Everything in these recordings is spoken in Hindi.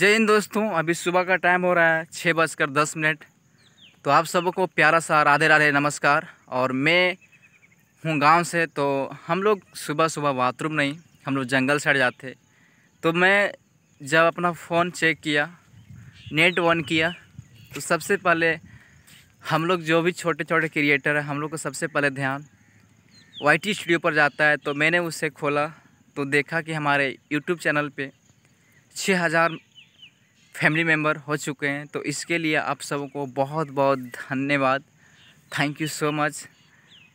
जय हिंद दोस्तों अभी सुबह का टाइम हो रहा है छः बजकर दस मिनट तो आप सबको प्यारा सा राधे राधे नमस्कार और मैं हूँ गांव से तो हम लोग सुबह सुबह बाथरूम नहीं हम लोग जंगल साइड जाते तो मैं जब अपना फ़ोन चेक किया नेट ऑन किया तो सबसे पहले हम लोग जो भी छोटे छोटे क्रिएटर हैं हम लोग को सबसे पहले ध्यान वाई टी स्टूडियो पर जाता है तो मैंने उसे खोला तो देखा कि हमारे यूट्यूब चैनल पर छः हज़ार फैमिली मेम्बर हो चुके हैं तो इसके लिए आप सबको बहुत बहुत धन्यवाद थैंक यू सो मच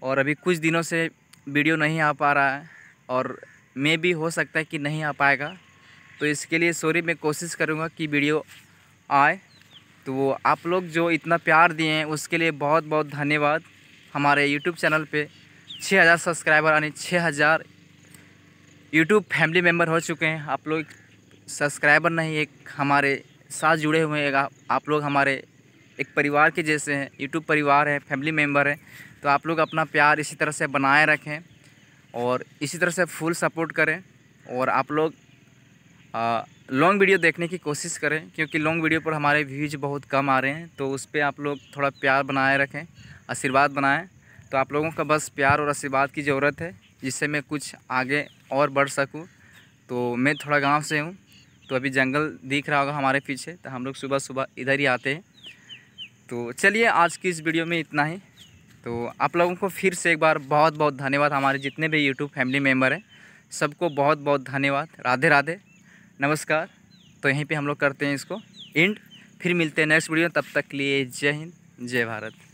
और अभी कुछ दिनों से वीडियो नहीं आ पा रहा है और मे भी हो सकता है कि नहीं आ पाएगा तो इसके लिए सॉरी मैं कोशिश करूँगा कि वीडियो आए तो आप लोग जो इतना प्यार दिए हैं उसके लिए बहुत बहुत धन्यवाद हमारे यूट्यूब चैनल पे 6000 सब्सक्राइबर यानी 6000 यूट्यूब फैमिली मेम्बर हो चुके हैं आप लोग सब्सक्राइबर नहीं एक हमारे साथ जुड़े हुए हैं आप, आप लोग हमारे एक परिवार के जैसे हैं यूट्यूब परिवार है फैमिली मेम्बर है तो आप लोग अपना प्यार इसी तरह से बनाए रखें और इसी तरह से फुल सपोर्ट करें और आप लोग लॉन्ग वीडियो देखने की कोशिश करें क्योंकि लॉन्ग वीडियो पर हमारे व्यूज बहुत कम आ रहे हैं तो उस पर आप लोग थोड़ा प्यार बनाए रखें आशीर्वाद बनाएँ तो आप लोगों का बस प्यार और आशीर्वाद की ज़रूरत है जिससे मैं कुछ आगे और बढ़ सकूँ तो मैं थोड़ा गांव से हूँ तो अभी जंगल दिख रहा होगा हमारे पीछे तो हम लोग सुबह सुबह इधर ही आते हैं तो चलिए आज की इस वीडियो में इतना ही तो आप लोगों को फिर से एक बार बहुत बहुत धन्यवाद हमारे जितने भी यूट्यूब फैमिली मेम्बर हैं सबको बहुत बहुत धन्यवाद राधे राधे नमस्कार तो यहीं पर हम लोग करते हैं इसको एंड फिर मिलते हैं नेक्स्ट वीडियो तब तक लिए जय हिंद जय भारत